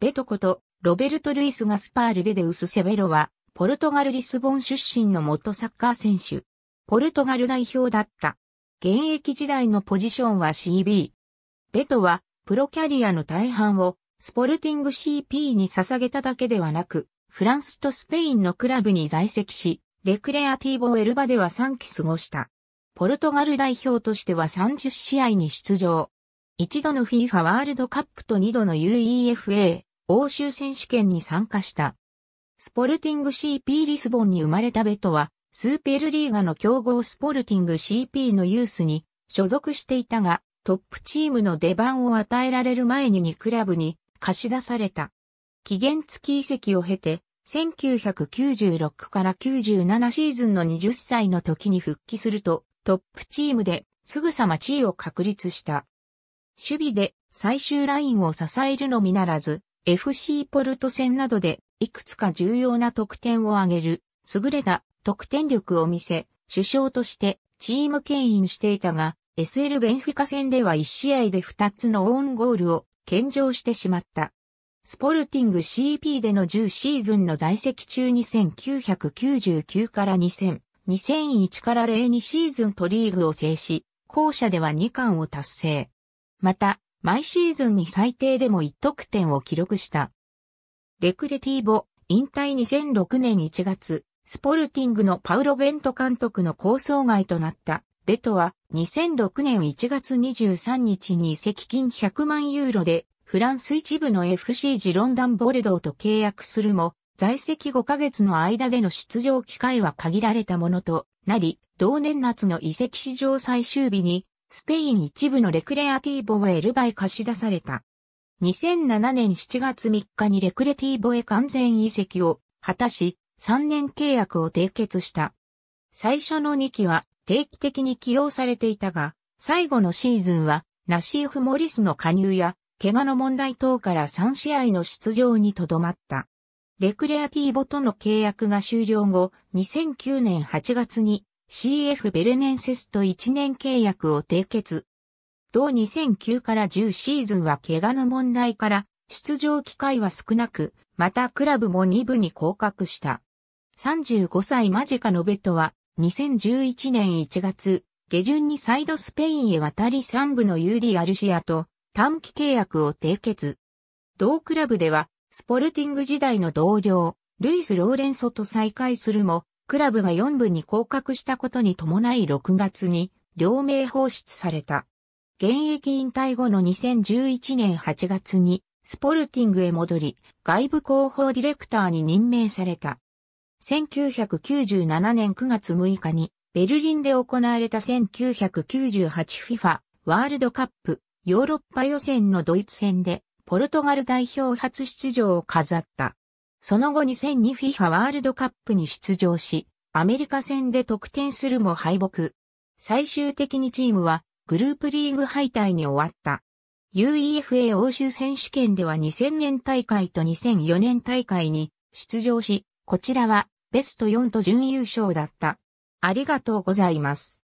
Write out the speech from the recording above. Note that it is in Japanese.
ベトこと、ロベルト・ルイス・ガスパール・デデウス・セベロは、ポルトガル・リスボン出身の元サッカー選手。ポルトガル代表だった。現役時代のポジションは CB。ベトは、プロキャリアの大半を、スポルティング CP に捧げただけではなく、フランスとスペインのクラブに在籍し、レクレアティーボ・エルバでは3期過ごした。ポルトガル代表としては30試合に出場。一度の FIFA ワールドカップと二度の UEFA 欧州選手権に参加した。スポルティング CP リスボンに生まれたベトは、スーペルリーガの強豪スポルティング CP のユースに所属していたが、トップチームの出番を与えられる前に2クラブに貸し出された。期限付き移籍を経て、1996から97シーズンの20歳の時に復帰すると、トップチームですぐさま地位を確立した。守備で最終ラインを支えるのみならず、FC ポルト戦などでいくつか重要な得点を挙げる優れた得点力を見せ、首相としてチーム牽引していたが、SL ベンフィカ戦では1試合で2つのオンゴールを献上してしまった。スポルティング CP での10シーズンの在籍中1 9 9 9から2000、2001から02シーズンとリーグを制し、校舎では2冠を達成。また、毎シーズンに最低でも1得点を記録した。レクレティーボ、引退2006年1月、スポルティングのパウロ・ベント監督の構想外となった。ベトは2006年1月23日に移籍金100万ユーロでフランス一部の FC ジロンダンボルドーと契約するも在籍5ヶ月の間での出場機会は限られたものとなり同年夏の移籍史上最終日にスペイン一部のレクレアティーボをエルバへ貸し出された。2007年7月3日にレクレティーボへ完全移籍を果たし、3年契約を締結した。最初の2期は定期的に起用されていたが、最後のシーズンはナシーフ・モリスの加入や、怪我の問題等から3試合の出場にとどまった。レクレアティーボとの契約が終了後、2009年8月に CF ベルネンセスと1年契約を締結。同2009から10シーズンは怪我の問題から出場機会は少なく、またクラブも2部に降格した。35歳間近のベトは2011年1月下旬にサイドスペインへ渡り3部の UD アルシアと短期契約を締結。同クラブではスポルティング時代の同僚、ルイス・ローレンソと再会するも、クラブが4部に降格したことに伴い6月に両名放出された。現役引退後の2011年8月にスポルティングへ戻り、外部広報ディレクターに任命された。1997年9月6日にベルリンで行われた 1998FIFA ワールドカップヨーロッパ予選のドイツ戦でポルトガル代表初出場を飾った。その後 2002FIFA ワールドカップに出場し、アメリカ戦で得点するも敗北。最終的にチームはグループリーグ敗退に終わった。UEFA 欧州選手権では2000年大会と2004年大会に出場し、こちらはベスト4と準優勝だった。ありがとうございます。